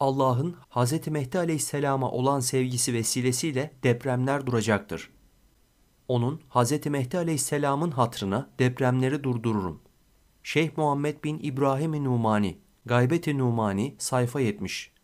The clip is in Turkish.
Allah'ın Hz. Mehdi Aleyhisselam'a olan sevgisi vesilesiyle depremler duracaktır. Onun Hz. Mehdi Aleyhisselam'ın hatrına depremleri durdururum. Şeyh Muhammed bin İbrahim Numani, Gaybet-i Numani sayfa 70